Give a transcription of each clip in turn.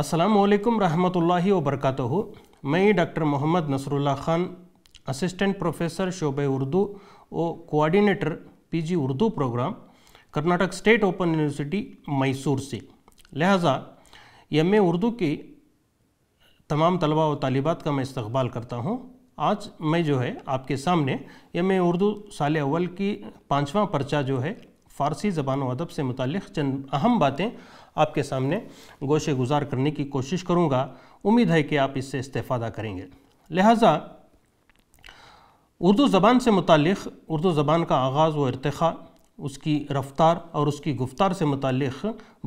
असलकम रहमतुल्लाहि वबरकू मैं doctor Mohammad Nasrullah Khan assistant professor शोबे उर्दू और coordinator PG Urdu program Karnataka state open university Mysore से लिहाजा एम ए उर्दू की तमाम तलबा व तालिबात का मैं इस्तबाल करता हूँ आज मैं जो है आपके सामने एम ए उर्दू साल अव्वल की पाँचवा पर्चा जो है फ़ारसी ज़बान व अदब से मुतल चंद अहम बातें आपके सामने गोशे गुजार करने की कोशिश करूँगा उम्मीद है कि आप इससे इस्तेफादा करेंगे लिहाजा उर्दू ज़बान से मुतल उर्दू ज़बान का आगाज़ व इरतखा उसकी रफ्तार और उसकी गुफ्तार से मुतल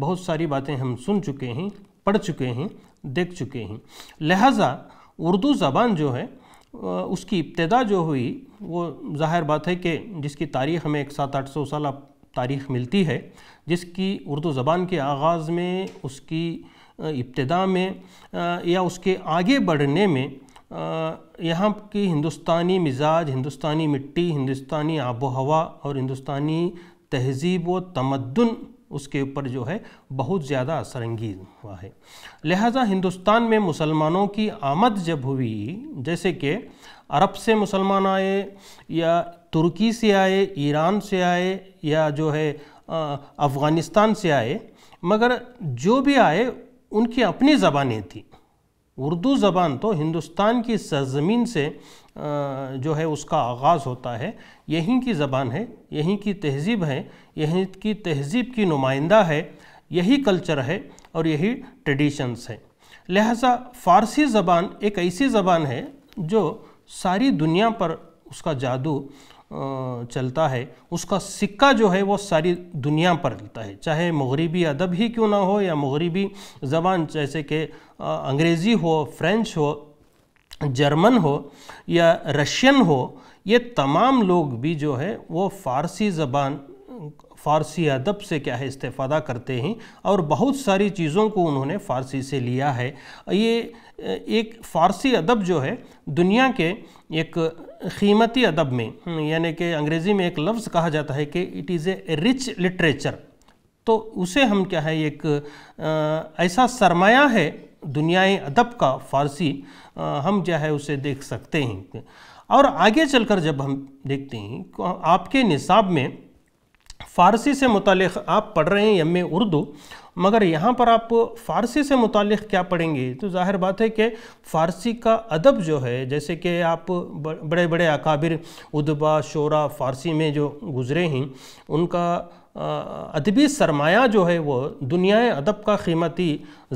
बहुत सारी बातें हम सुन चुके हैं पढ़ चुके हैं देख चुके हैं लिहाजा उर्दू ज़बान जो है उसकी इब्तदा जो हुई वो ज़ाहिर बात है कि जिसकी तारीख़ हमें एक सात आठ सौ साल तारीख़ मिलती है जिसकी उर्दू ज़बान के आगाज़ में उसकी इब्तदा में या उसके आगे बढ़ने में यहाँ की हिंदुस्तानी मिजाज हिंदुस्तानी मिट्टी हिंदुस्तानी आबो हवा और हिंदुस्तानी तहजीब व तमद्दन उसके ऊपर जो है बहुत ज़्यादा असरंगीज हुआ है लिहाजा हिंदुस्तान में मुसलमानों की आमद जब हुई जैसे कि अरब से मुसलमान आए या तुर्की से आए ईरान से आए या जो है अफ़गानिस्तान से आए मगर जो भी आए उनकी अपनी ज़बानें थी उर्दू ज़बान तो हिंदुस्तान की सरजमीन से जो है उसका आगाज़ होता है यहीं की ज़बान है यहीं की तहज़ीब है यहीं की तहज़ीब की नुमाइंदा है यही कल्चर है और यही ट्रेडिशंस है लिहाजा फ़ारसी ज़बान एक ऐसी ज़बान है जो सारी दुनिया पर उसका जादू चलता है उसका सिक्का जो है वो सारी दुनिया पर चलता है चाहे मगरबी अदब ही क्यों ना हो या मगरबी ज़बान जैसे कि अंग्रेज़ी हो फ्रेंच हो जर्मन हो या रशियन हो ये तमाम लोग भी जो है वो फ़ारसी ज़बान फ़ारसी अदब से क्या है इस्तेफादा करते हैं और बहुत सारी चीज़ों को उन्होंने फ़ारसी से लिया है ये एक फ़ारसी अदब जो है दुनिया के एक कीमती अदब में यानी कि अंग्रेज़ी में एक लफ्ज़ कहा जाता है कि it is a rich literature तो उसे हम क्या है एक आ, ऐसा सरमाया है दुनियाए अदब का फ़ारसी हम जो है उसे देख सकते हैं और आगे चलकर जब हम देखते हैं आपके निसाब में फ़ारसी से मुतल आप पढ़ रहे हैं एम उर्दू मगर यहाँ पर आप फ़ारसी से मुतल क्या पढ़ेंगे तो ज़ाहिर बात है कि फ़ारसी का अदब जो है जैसे कि आप बड़े बड़े अकाबिर उदबा शोरा फ़ारसी में जो गुज़रे हैं उनका अदबी सरमाया जो है वो दुनिया अदब का कीमती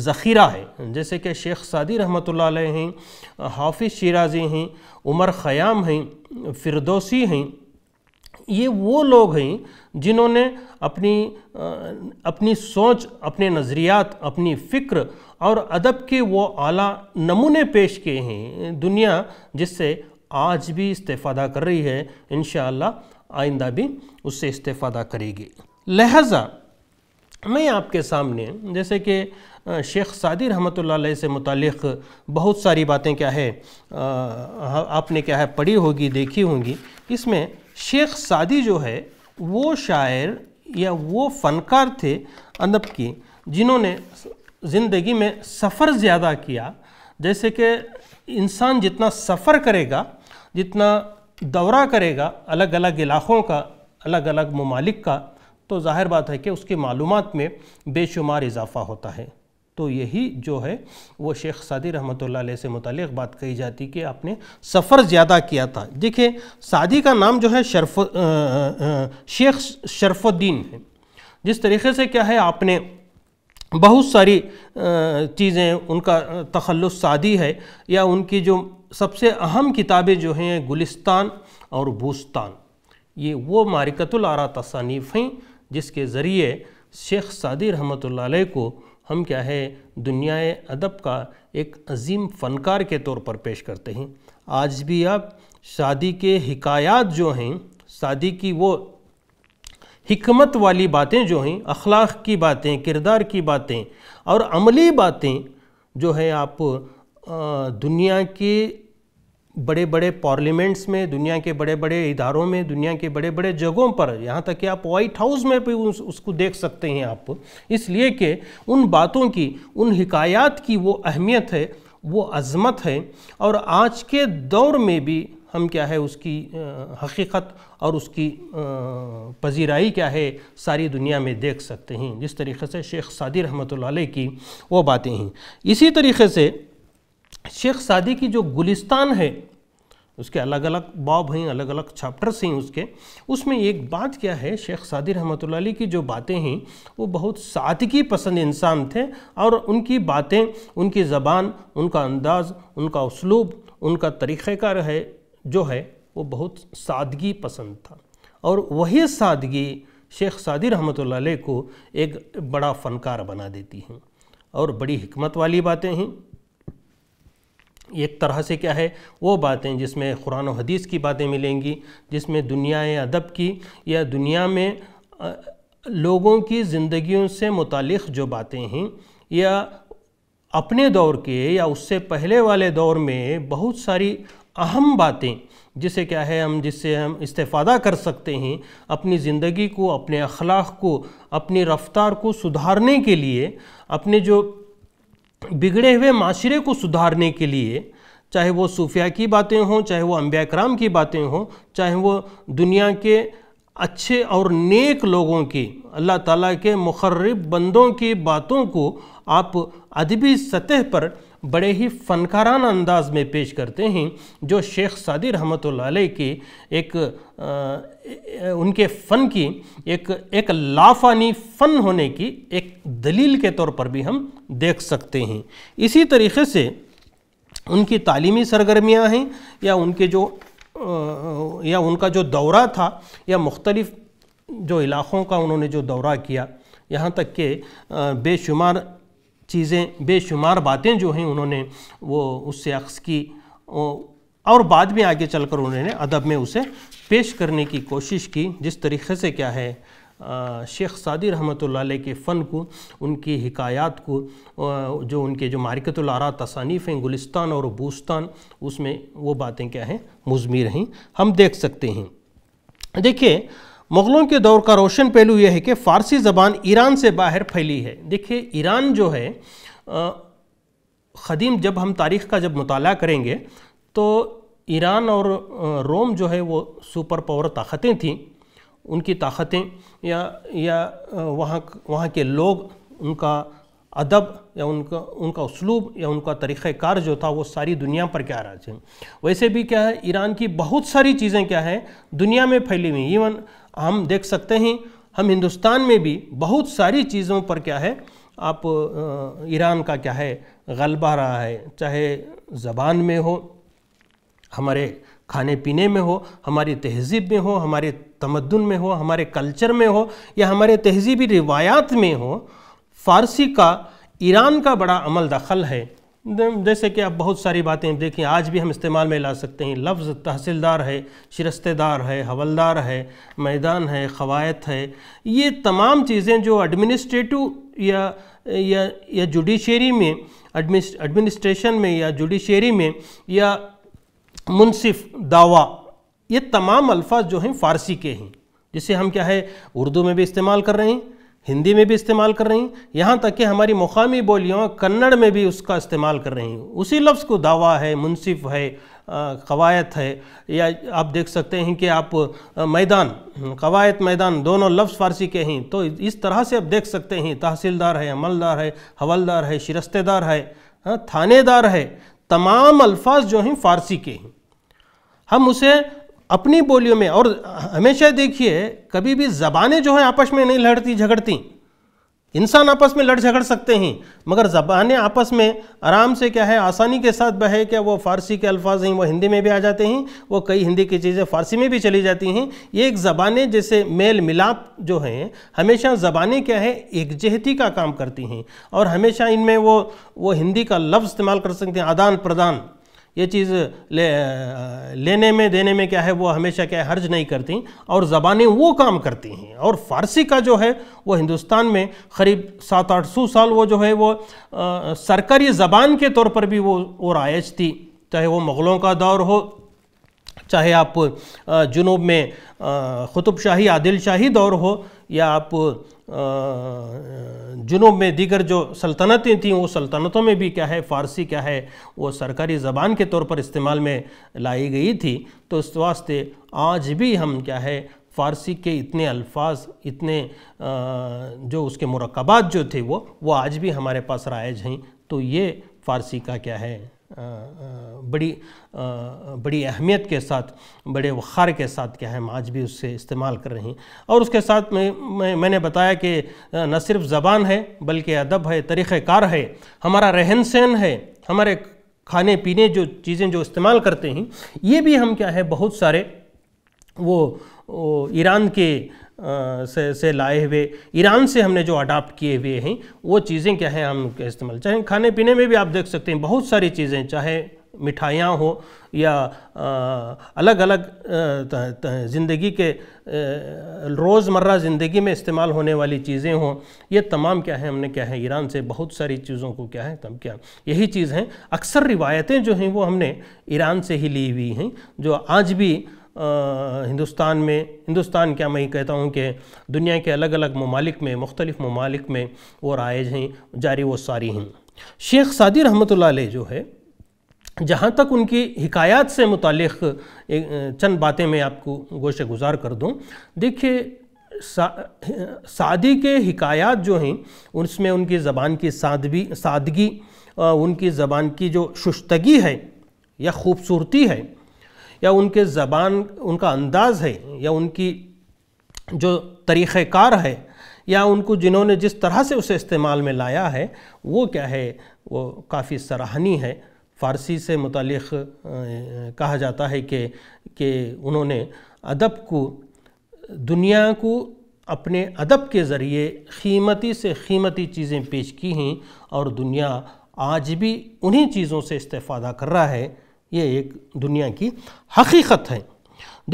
ज़ख़ीरा है जैसे कि शेख सादी रहमत हैं हाफिज़ शराजी हैं उमर ख़याम हैं फिरदोसी हैं ये वो लोग हैं जिन्होंने अपनी अपनी सोच अपने नज़रियात अपनी फ़िक्र और अदब के वो आला नमूने पेश किए हैं दुनिया जिससे आज भी इस्तेफादा कर रही है इन आइंदा भी उससे इस्तेफादा करेगी लहजा मैं आपके सामने जैसे कि शेख सादी रहमत से मतलब बहुत सारी बातें क्या है आपने क्या है पढ़ी होगी देखी होंगी इसमें शेख सादी जो है वो शायर या वो फनकार थे अदब की जिन्होंने ज़िंदगी में सफ़र ज़्यादा किया जैसे कि इंसान जितना सफ़र करेगा जितना दौरा करेगा अलग अलग इलाक़ों का अलग अलग ममालिक का तो जाहिर बात है कि उसकी मालूम में बेशुमार इजाफ़ा होता है तो यही जो है वो शेख सादी रहमत से मुतल बात कही जाती कि आपने सफ़र ज़्यादा किया था देखिए सादी का नाम जो है शरफ शेख शरफुद्दीन है जिस तरीके से क्या है आपने बहुत सारी चीज़ें उनका तखलस सादी है या उनकी जो सबसे अहम किताबें जो हैं गुलिस्तान और बूस्तान ये वो मारिकतुल आरा तसानीफ़ हैं जिसके ज़रिए शेख सादी रहमत को हम क्या है दुनिया अदब का एक अजीम फ़नकार के तौर पर पेश करते हैं आज भी आप शादी के हकयात जो हैं शादी की वो हमत वाली बातें जो हैं अखलाक की बातें किरदार की बातें और अमली बातें जो है आप दुनिया के बड़े बड़े पार्लियामेंट्स में दुनिया के बड़े बड़े इदारों में दुनिया के बड़े बड़े जगहों पर यहाँ तक कि आप वाइट हाउस में भी उस, उसको देख सकते हैं आप इसलिए कि उन बातों की उन हिकायात की वो अहमियत है वो अज़मत है और आज के दौर में भी हम क्या है उसकी हकीकत और उसकी पजीराई क्या है सारी दुनिया में देख सकते हैं जिस तरीके से शेख सादी रहमत की वो बातें हैं इसी तरीके से शेख सादी की जो गुलिस्तान है उसके अलग अलग बाब हैं अलग अलग चैप्टर्स हैं उसके उसमें एक बात क्या है शेख सादी रहमत की जो बातें हैं वो बहुत सादगी पसंद इंसान थे और उनकी बातें उनकी ज़बान उनका अंदाज़ उनका उसलूब उनका तरीक़ार है जो है वो बहुत सादगी पसंद था और वही सादगी शेख सादी रहमत को एक बड़ा फ़नकार बना देती हैं और बड़ी हमत वाली बातें हैं एक तरह से क्या है वो बातें जिसमें कुरान हदीस की बातें मिलेंगी जिसमें दुनिया अदब की या दुनिया में लोगों की ज़िंदगियों से मुतक़ जो बातें हैं या अपने दौर के या उससे पहले वाले दौर में बहुत सारी अहम बातें जिसे क्या है हम जिससे हम इस्तेफादा कर सकते हैं अपनी ज़िंदगी को अपने अखलाक को अपनी रफ़्तार को सुधारने के लिए अपने जो बिगड़े हुए माशरे को सुधारने के लिए चाहे वो सूफिया की बातें हों चाहे वो अम्बिया कराम की बातें हों चाहे वो दुनिया के अच्छे और नेक लोगों की अल्लाह ताला के मुखर्रब बंदों की बातों को आप अदबी सतह पर बड़े ही फनकाराना अंदाज में पेश करते हैं जो शेख सादी रहमत के एक आ, उनके फ़न की एक एक लाफानी फ़न होने की एक दलील के तौर पर भी हम देख सकते हैं इसी तरीके से उनकी तालीमी सरगर्मियाँ हैं या उनके जो आ, या उनका जो दौरा था या मुख्तलफ जो इलाक़ों का उन्होंने जो दौरा किया यहाँ तक के बेशुमार चीज़ें बेशुमार बातें जो हैं उन्होंने वो उससे अक्स की और बाद में आगे चलकर उन्होंने अदब में उसे पेश करने की कोशिश की जिस तरीके से क्या है शेख सादी रहमत के फ़न को उनकी हकायात को जो उनके जो मारकतुलरा तसानीफ़ हैं गुलिस्तान और बूस्तान उसमें वो बातें क्या हैं मुजमी हैं हम देख सकते हैं देखिए मुग़लों के दौर का रोशन पहलू यह है कि फ़ारसी ज़बान ईरान से बाहर फैली है देखिए ईरान जो है ख़दीम जब हम तारीख़ का जब मुताल करेंगे तो ईरान और रोम जो है वो सुपर पावर ताकतें थीं उनकी ताकतें या या वहाँ वहाँ के लोग उनका अदब या उनका उनका उसलूब या उनका तरीक़ार जो था वो सारी दुनिया पर क्या राज है वैसे भी क्या है ईरान की बहुत सारी चीज़ें क्या है दुनिया में फैली हुई इवन हम देख सकते हैं हम हिंदुस्तान में भी बहुत सारी चीज़ों पर क्या है आप ईरान का क्या है गलबा रहा है चाहे ज़बान में हो हमारे खाने पीने में हो हमारी तहजीब में हो हमारे तमदन में हो हमारे कल्चर में हो या हमारे तहजीबी रिवायात में हो फारसी का ईरान का बड़ा अमल दखल है जैसे कि आप बहुत सारी बातें देखें आज भी हम इस्तेमाल में ला सकते हैं लफ्ज़ तहसीलदार है शिरस्तेदार है हवलदार है मैदान है ख़वायत है ये तमाम चीज़ें जो एडमिनिस्ट्रेटिव या या या जुडिशरी में एडमिनिस्ट्रेशन में या जुडिशरी में या मुनसिफ दावा ये तमाम अल्फाज जो हैं फ़ारसी के हैं जिसे हम क्या है उर्दू में भी इस्तेमाल कर रहे हैं हिंदी में भी इस्तेमाल कर रही यहाँ तक कि हमारी मुकामी बोलियों कन्नड़ में भी उसका इस्तेमाल कर रही उसी लफ्ज़ को दावा है मुनसिफ है कवायत है या आप देख सकते हैं कि आप मैदान कवायत मैदान दोनों लफ्ज़ फारसी के हैं तो इस तरह से आप देख सकते हैं तहसीलदार है अमलदार है हवलदार है शिरस्तेदार है थानेदार है तमाम अल्फाज जो हैं फारसी के हैं हम उसे अपनी बोलियों में और हमेशा देखिए कभी भी ज़बानें जो हैं आपस में नहीं लड़ती झगड़ती इंसान आपस में लड़ झगड़ सकते हैं मगर ज़बानें आपस में आराम से क्या है आसानी के साथ बहे क्या वो फ़ारसी के अल्फाज हैं वो हिंदी में भी आ जाते हैं वो कई हिंदी की चीज़ें फ़ारसी में भी चली जाती हैं ये एक ज़बानें जैसे मेल मिलाप जो हैं हमेशा ज़बानें क्या है एकजहती का काम करती हैं और हमेशा इनमें वो वो हिंदी का लफ्ज़ इस्तेमाल कर सकते हैं आदान प्रदान ये चीज़ ले, लेने में देने में क्या है वो हमेशा क्या है हर्ज नहीं करती और ज़बानें वो काम करती हैं और फ़ारसी का जो है वो हिंदुस्तान में करीब सात आठ सौ साल वो जो है वो आ, सरकारी ज़बान के तौर पर भी वो वो रायज थी चाहे वो मुग़लों का दौर हो चाहे आप जुनूब में खुतुब शाही आदिल शाही दौर हो या आप जुनूब में दीगर जो सल्तनतें थीं वो सल्तनतों में भी क्या है फ़ारसी क्या है वो सरकारी ज़बान के तौर पर इस्तेमाल में लाई गई थी तो इस वास्ते आज भी हम क्या है फ़ारसी के इतने अल्फाज इतने जो उसके मरकबात जो थे वो वो आज भी हमारे पास राइज हैं तो ये फ़ारसी का क्या है बड़ी बड़ी अहमियत के साथ बड़े वखार के साथ क्या है हम आज भी उससे इस्तेमाल कर रहे हैं और उसके साथ में मैं मैंने बताया कि न सिर्फ ज़बान है बल्कि अदब है तरीक़ार है हमारा रहन सहन है हमारे खाने पीने जो चीज़ें जो इस्तेमाल करते हैं ये भी हम क्या है बहुत सारे वो ईरान के से से लाए हुए ईरान से हमने जो अडाप्ट किए हुए हैं वो चीज़ें क्या हैं हम इस्तेमाल चाहे खाने पीने में भी आप देख सकते हैं बहुत सारी चीज़ें चाहे मिठाइयाँ हो या अलग अलग ज़िंदगी के रोज़मर्रा ज़िंदगी में इस्तेमाल होने वाली चीज़ें हों ये तमाम क्या है हमने क्या है ईरान से बहुत सारी चीज़ों को क्या है तब क्या यही चीज़ हैं अक्सर रिवायतें जो हैं वो हमने ईरान से ही ली हुई हैं जो आज भी हिंदुस्तान में हिंदुस्तान क्या मैं कहता हूँ कि दुनिया के अलग अलग ममालिक में मुख्तलिफ़ ममालिक में वो रायज हैं जारी वो सारी हैं शेख सादी रहमत जो है जहाँ तक उनकी हकायात से मुतल चंद बातें मैं आपको गोश गुजार कर दूँ देखिए सा, सादी के हिकायात जो हैं उसमें उनकी ज़बान की सादगी सादगी उनकी ज़बान की जो शुष्तगी है या खूबसूरती है या उनके ज़बान उनका अंदाज़ है या उनकी जो तरीक़ार है या उनको जिन्होंने जिस तरह से उसे इस्तेमाल में लाया है वो क्या है वो काफ़ी सराहनीय है फ़ारसी से मुतलक़ कहा जाता है कि कि उन्होंने अदब को दुनिया को अपने अदब के ज़रिए कीमती से कीमती चीज़ें पेश की हैं और दुनिया आज भी उन्हीं चीज़ों से इस्तेफादा कर रहा है ये एक दुनिया की हकीकत है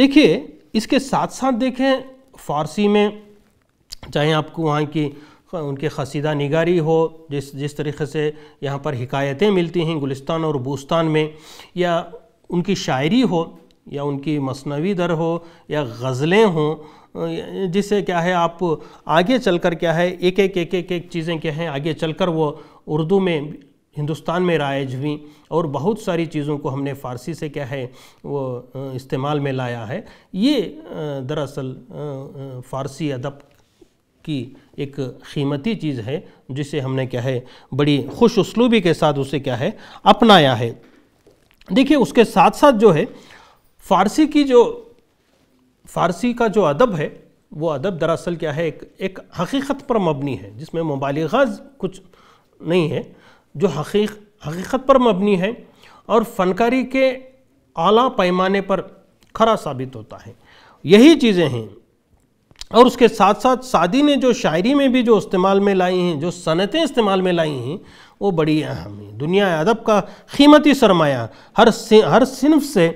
देखिए इसके साथ साथ देखें फ़ारसी में चाहे आपको वहाँ की उनके खसीदा निगारी हो जिस जिस तरीके से यहाँ पर हिकायतें मिलती हैं गुलिस्तान और बूस्तान में या उनकी शायरी हो या उनकी मसनवी दर हो या गज़लें हों जिससे क्या है आप आगे चलकर क्या है एक एक एक एक एक चीज़ें क्या हैं आगे चलकर वो उर्दू में हिंदुस्तान में राइज हुई और बहुत सारी चीज़ों को हमने फ़ारसी से क्या है वो इस्तेमाल में लाया है ये दरअसल फ़ारसी अदब की एक कीमती चीज़ है जिसे हमने क्या है बड़ी खुश उसलूबी के साथ उसे क्या है अपनाया है देखिए उसके साथ साथ जो है फ़ारसी की जो फ़ारसी का जो अदब है वो अदब दरअसल क्या है एक एक हकीकत पर मबनी है जिसमें मुबालगा कुछ नहीं है जो हकीक हकीकत पर मबनी है और फनकारी के आला पैमाने पर खरा साबित होता है यही चीज़ें हैं और उसके साथ साथ सादी ने जो शायरी में भी जो इस्तेमाल में लाई हैं जो सनतें इस्तेमाल में लाई हैं वो बड़ी अहम है दुनिया अदब का कीमती सरमाया हर हर सिनफ से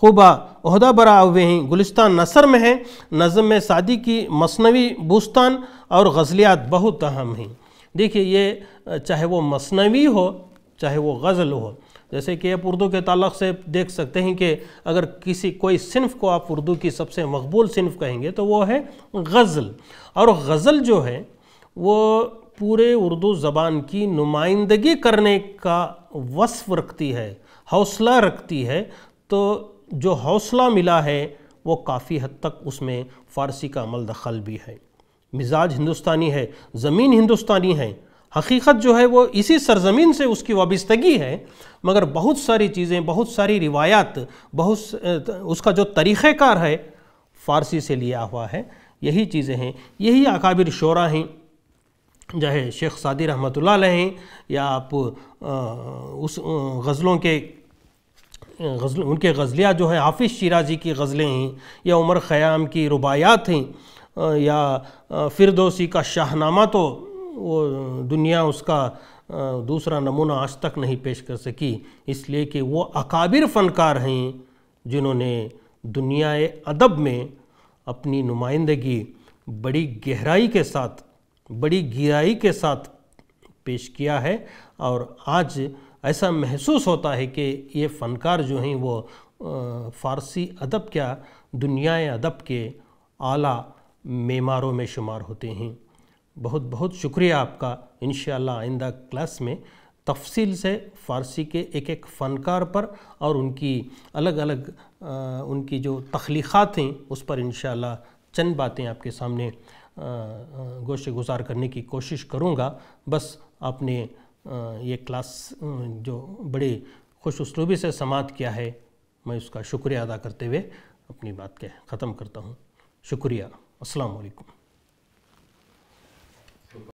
खूबा अहदा बरा हुए हैं गुलिस्तान नसर में है नज़म में सादी की मसनवी बूस्तान और गज़लियात बहुत अहम हैं देखिए ये चाहे वो मसनवी हो चाहे वो गज़ल हो जैसे कि आप उर्दू के तलक़ से देख सकते हैं कि अगर किसी कोई सिनफ को आप उर्दू की सबसे मकबूल सिनफ कहेंगे तो वो है गज़ल और गज़ल जो है वो पूरे उर्दू ज़बान की नुमाइंदगी करने का वसफ़ रखती है हौसला रखती है तो जो हौसला मिला है वो काफ़ी हद तक उसमें फ़ारसी का अमल दखल भी है मिजाज हिंदुस्तानी है ज़मीन हिंदुस्तानी है हकीकत जो है वो इसी सरजमीन से उसकी वाबस्तगी है मगर बहुत सारी चीज़ें बहुत सारी रिवायात बहुत उसका जो तरीक़ेकार है फ़ारसी से लिया हुआ है यही चीज़ें हैं यही अकाबिर शोरा हैं चाहे शेख सादी रहमत हैं या आप उस गज़लों के गज़ल उनके गज़लियाँ जो है हाफिज़ शिराजी की गज़लें हैं या उमर ख़याम की रुबायात हैं या फिरदोसी का शाहनामा तो वो दुनिया उसका दूसरा नमूना आज तक नहीं पेश कर सकी इसलिए कि वो अकाबिर फ़नकार हैं जिन्होंने दुनिया अदब में अपनी नुमाइंदगी बड़ी गहराई के साथ बड़ी गहराई के साथ पेश किया है और आज ऐसा महसूस होता है कि ये फ़नकार जो हैं वो फ़ारसी अदब क्या दुनिया अदब के आला मेमारों में शुमार होते हैं बहुत बहुत शुक्रिया आपका इन आइंदा क्लास में तफसील से फ़ारसी के एक एक फ़नकार पर और उनकी अलग अलग आ, उनकी जो तख्लीक़ात हैं उस पर इन चंद बातें आपके सामने गोश गुजार करने की कोशिश करूँगा बस आपने ये क्लास जो बड़े खुश उसलूबी से समात किया है मैं उसका शुक्रिया अदा करते हुए अपनी बात के ख़त्म करता हूँ शुक्रिया والسلام عليكم